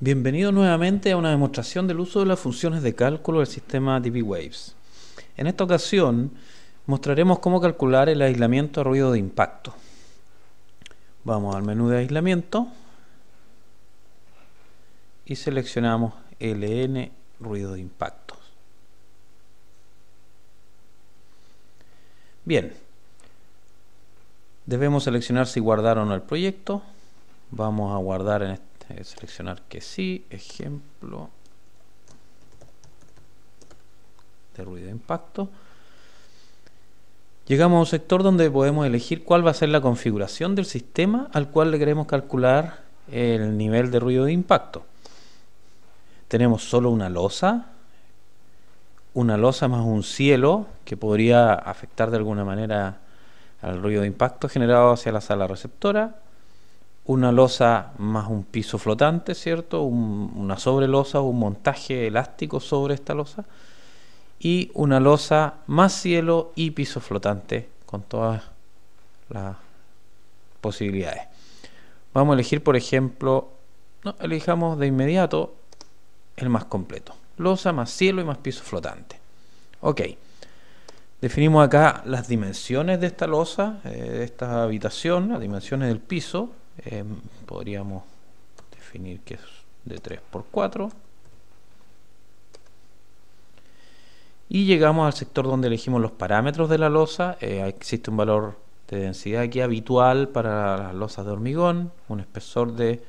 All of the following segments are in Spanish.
Bienvenido nuevamente a una demostración del uso de las funciones de cálculo del sistema DB Waves. En esta ocasión mostraremos cómo calcular el aislamiento a ruido de impacto. Vamos al menú de aislamiento y seleccionamos LN ruido de impacto. Bien, debemos seleccionar si guardar o no el proyecto. Vamos a guardar en este eh, seleccionar que sí, ejemplo de ruido de impacto. Llegamos a un sector donde podemos elegir cuál va a ser la configuración del sistema al cual le queremos calcular el nivel de ruido de impacto. Tenemos solo una losa, una losa más un cielo que podría afectar de alguna manera al ruido de impacto generado hacia la sala receptora una losa más un piso flotante, ¿cierto? Un, una sobrelosa, un montaje elástico sobre esta losa y una losa más cielo y piso flotante con todas las posibilidades. Vamos a elegir, por ejemplo, no, elijamos de inmediato el más completo. Losa más cielo y más piso flotante. Ok. Definimos acá las dimensiones de esta losa, eh, de esta habitación, las dimensiones del piso, eh, podríamos definir que es de 3 por 4 y llegamos al sector donde elegimos los parámetros de la losa eh, existe un valor de densidad aquí habitual para las losas de hormigón un espesor de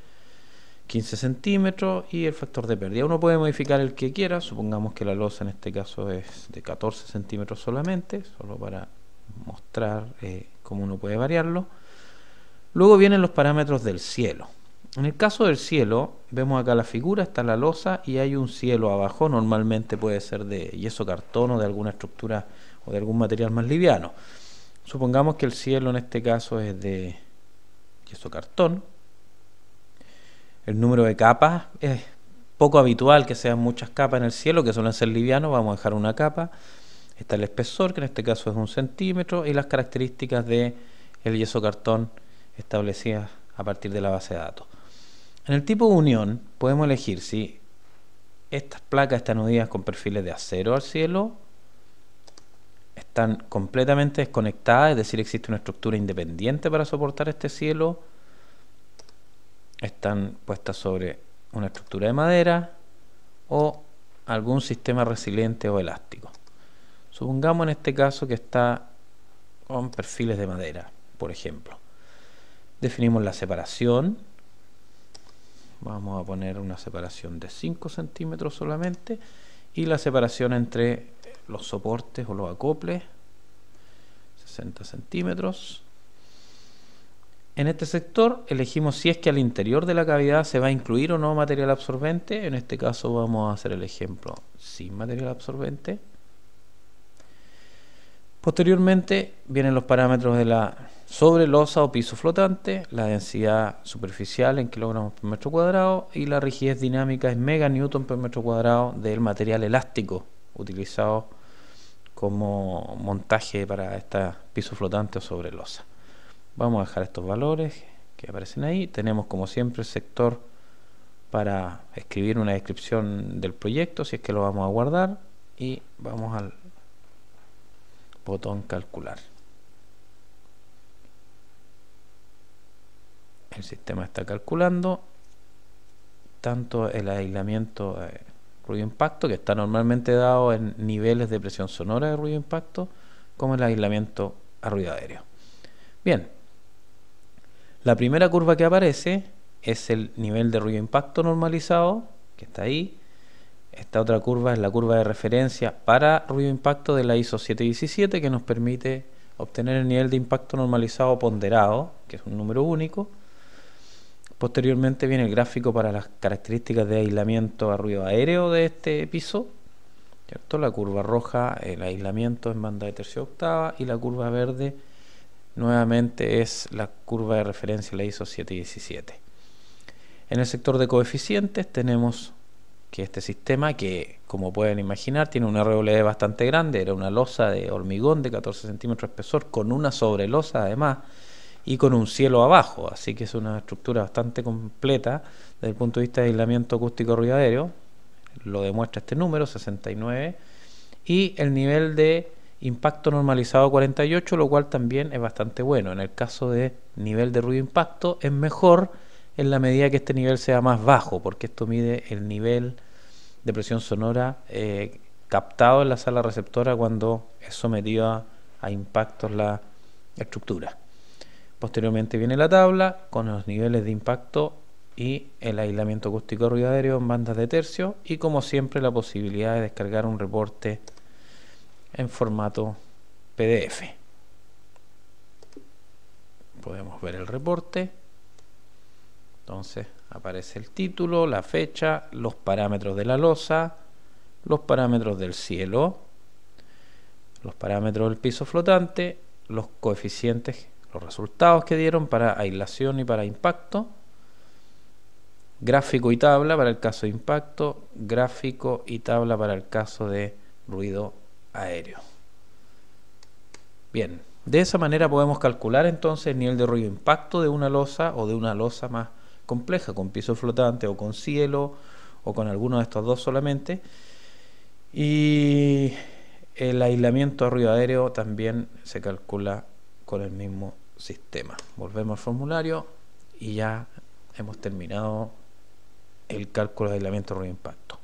15 centímetros y el factor de pérdida uno puede modificar el que quiera supongamos que la losa en este caso es de 14 centímetros solamente solo para mostrar eh, cómo uno puede variarlo Luego vienen los parámetros del cielo. En el caso del cielo, vemos acá la figura, está la losa y hay un cielo abajo, normalmente puede ser de yeso cartón o de alguna estructura o de algún material más liviano. Supongamos que el cielo en este caso es de yeso cartón. El número de capas es poco habitual que sean muchas capas en el cielo, que suelen ser livianos, vamos a dejar una capa. Está el espesor, que en este caso es un centímetro, y las características de el yeso cartón establecidas a partir de la base de datos. En el tipo de unión podemos elegir si estas placas están unidas con perfiles de acero al cielo, están completamente desconectadas, es decir, existe una estructura independiente para soportar este cielo, están puestas sobre una estructura de madera o algún sistema resiliente o elástico. Supongamos en este caso que está con perfiles de madera, por ejemplo. Definimos la separación. Vamos a poner una separación de 5 centímetros solamente. Y la separación entre los soportes o los acoples. 60 centímetros. En este sector elegimos si es que al interior de la cavidad se va a incluir o no material absorbente. En este caso vamos a hacer el ejemplo sin material absorbente. Posteriormente vienen los parámetros de la sobre losa o piso flotante, la densidad superficial en kilogramos por metro cuadrado y la rigidez dinámica en newton por metro cuadrado del material elástico utilizado como montaje para este piso flotante o sobre losa. Vamos a dejar estos valores que aparecen ahí. Tenemos como siempre el sector para escribir una descripción del proyecto, si es que lo vamos a guardar, y vamos al botón calcular. el sistema está calculando tanto el aislamiento eh, ruido e impacto, que está normalmente dado en niveles de presión sonora de ruido e impacto, como el aislamiento a ruido aéreo. Bien, la primera curva que aparece es el nivel de ruido e impacto normalizado, que está ahí. Esta otra curva es la curva de referencia para ruido impacto de la ISO 717, que nos permite obtener el nivel de impacto normalizado ponderado, que es un número único. Posteriormente viene el gráfico para las características de aislamiento a ruido aéreo de este piso. ¿cierto? La curva roja, el aislamiento en banda de tercio octava y la curva verde nuevamente es la curva de referencia, la ISO 717. En el sector de coeficientes tenemos que este sistema, que como pueden imaginar tiene una RWD bastante grande, era una losa de hormigón de 14 centímetros de espesor con una sobrelosa además, y con un cielo abajo, así que es una estructura bastante completa desde el punto de vista de aislamiento acústico ruidadero, lo demuestra este número, 69, y el nivel de impacto normalizado 48, lo cual también es bastante bueno. En el caso de nivel de ruido e impacto es mejor en la medida que este nivel sea más bajo, porque esto mide el nivel de presión sonora eh, captado en la sala receptora cuando es sometida a impactos la estructura. Posteriormente viene la tabla con los niveles de impacto y el aislamiento acústico ruidadero en bandas de tercio y como siempre la posibilidad de descargar un reporte en formato PDF. Podemos ver el reporte. Entonces aparece el título, la fecha, los parámetros de la losa, los parámetros del cielo, los parámetros del piso flotante, los coeficientes los resultados que dieron para aislación y para impacto, gráfico y tabla para el caso de impacto, gráfico y tabla para el caso de ruido aéreo. Bien, de esa manera podemos calcular entonces el nivel de ruido impacto de una losa o de una losa más compleja, con piso flotante o con cielo o con alguno de estos dos solamente. Y el aislamiento de ruido aéreo también se calcula con el mismo sistema. Volvemos al formulario y ya hemos terminado el cálculo de aislamiento de impacto.